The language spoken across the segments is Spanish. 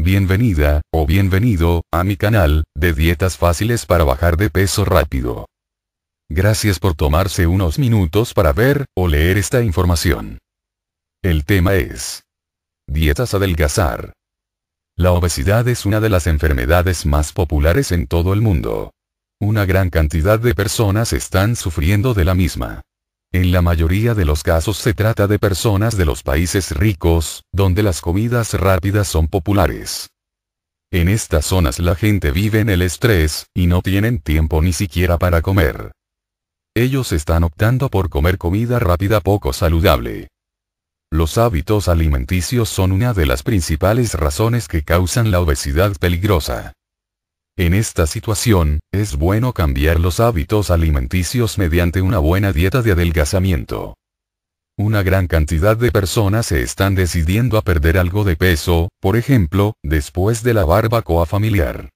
Bienvenida, o bienvenido, a mi canal, de dietas fáciles para bajar de peso rápido. Gracias por tomarse unos minutos para ver, o leer esta información. El tema es. Dietas adelgazar. La obesidad es una de las enfermedades más populares en todo el mundo. Una gran cantidad de personas están sufriendo de la misma. En la mayoría de los casos se trata de personas de los países ricos, donde las comidas rápidas son populares. En estas zonas la gente vive en el estrés, y no tienen tiempo ni siquiera para comer. Ellos están optando por comer comida rápida poco saludable. Los hábitos alimenticios son una de las principales razones que causan la obesidad peligrosa. En esta situación, es bueno cambiar los hábitos alimenticios mediante una buena dieta de adelgazamiento. Una gran cantidad de personas se están decidiendo a perder algo de peso, por ejemplo, después de la barbacoa familiar.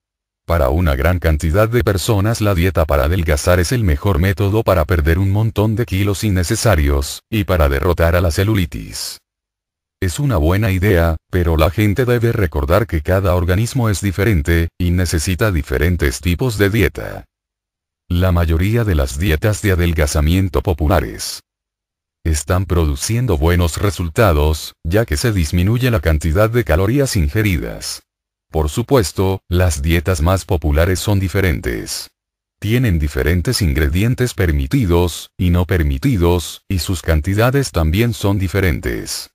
Para una gran cantidad de personas la dieta para adelgazar es el mejor método para perder un montón de kilos innecesarios, y para derrotar a la celulitis. Es una buena idea, pero la gente debe recordar que cada organismo es diferente, y necesita diferentes tipos de dieta. La mayoría de las dietas de adelgazamiento populares están produciendo buenos resultados, ya que se disminuye la cantidad de calorías ingeridas. Por supuesto, las dietas más populares son diferentes. Tienen diferentes ingredientes permitidos, y no permitidos, y sus cantidades también son diferentes.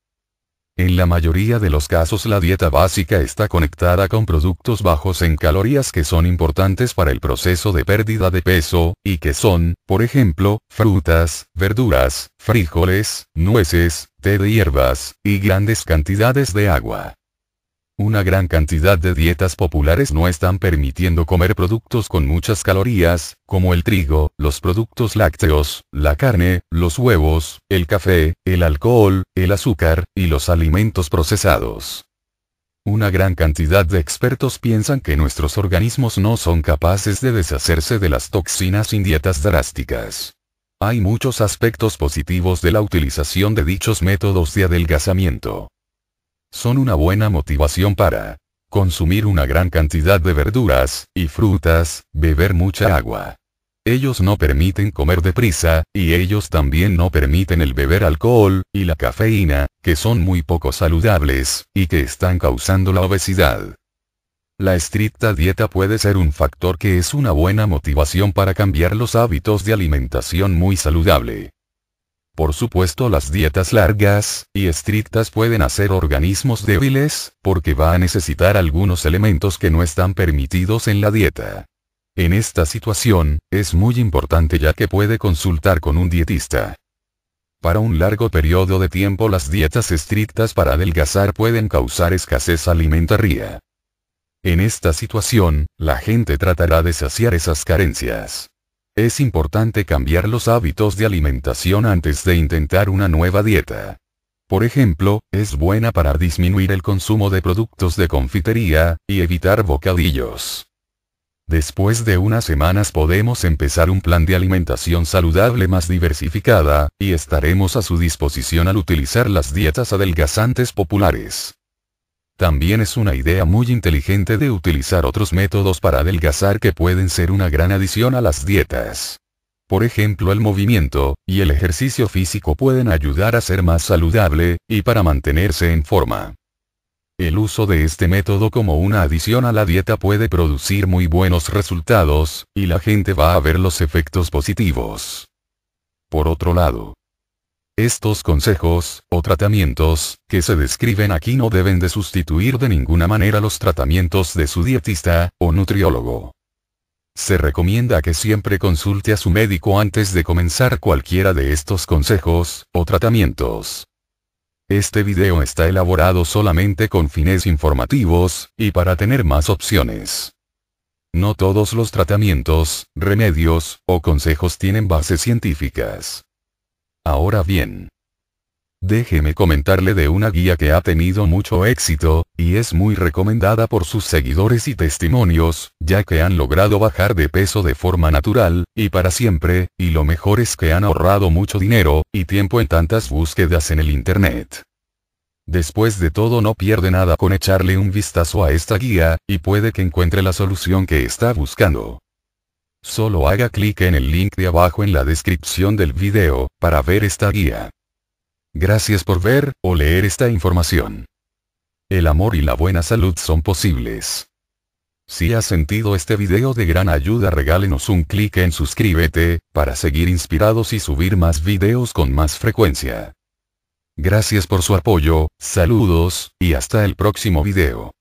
En la mayoría de los casos la dieta básica está conectada con productos bajos en calorías que son importantes para el proceso de pérdida de peso, y que son, por ejemplo, frutas, verduras, frijoles, nueces, té de hierbas, y grandes cantidades de agua. Una gran cantidad de dietas populares no están permitiendo comer productos con muchas calorías, como el trigo, los productos lácteos, la carne, los huevos, el café, el alcohol, el azúcar, y los alimentos procesados. Una gran cantidad de expertos piensan que nuestros organismos no son capaces de deshacerse de las toxinas sin dietas drásticas. Hay muchos aspectos positivos de la utilización de dichos métodos de adelgazamiento son una buena motivación para consumir una gran cantidad de verduras y frutas, beber mucha agua. Ellos no permiten comer deprisa, y ellos también no permiten el beber alcohol, y la cafeína, que son muy poco saludables, y que están causando la obesidad. La estricta dieta puede ser un factor que es una buena motivación para cambiar los hábitos de alimentación muy saludable. Por supuesto las dietas largas y estrictas pueden hacer organismos débiles, porque va a necesitar algunos elementos que no están permitidos en la dieta. En esta situación, es muy importante ya que puede consultar con un dietista. Para un largo periodo de tiempo las dietas estrictas para adelgazar pueden causar escasez alimentaria. En esta situación, la gente tratará de saciar esas carencias. Es importante cambiar los hábitos de alimentación antes de intentar una nueva dieta. Por ejemplo, es buena para disminuir el consumo de productos de confitería, y evitar bocadillos. Después de unas semanas podemos empezar un plan de alimentación saludable más diversificada, y estaremos a su disposición al utilizar las dietas adelgazantes populares. También es una idea muy inteligente de utilizar otros métodos para adelgazar que pueden ser una gran adición a las dietas. Por ejemplo, el movimiento y el ejercicio físico pueden ayudar a ser más saludable y para mantenerse en forma. El uso de este método como una adición a la dieta puede producir muy buenos resultados, y la gente va a ver los efectos positivos. Por otro lado, estos consejos, o tratamientos, que se describen aquí no deben de sustituir de ninguna manera los tratamientos de su dietista, o nutriólogo. Se recomienda que siempre consulte a su médico antes de comenzar cualquiera de estos consejos, o tratamientos. Este video está elaborado solamente con fines informativos, y para tener más opciones. No todos los tratamientos, remedios, o consejos tienen bases científicas. Ahora bien. Déjeme comentarle de una guía que ha tenido mucho éxito, y es muy recomendada por sus seguidores y testimonios, ya que han logrado bajar de peso de forma natural, y para siempre, y lo mejor es que han ahorrado mucho dinero, y tiempo en tantas búsquedas en el Internet. Después de todo no pierde nada con echarle un vistazo a esta guía, y puede que encuentre la solución que está buscando. Solo haga clic en el link de abajo en la descripción del video, para ver esta guía. Gracias por ver o leer esta información. El amor y la buena salud son posibles. Si has sentido este video de gran ayuda regálenos un clic en suscríbete, para seguir inspirados y subir más videos con más frecuencia. Gracias por su apoyo, saludos, y hasta el próximo video.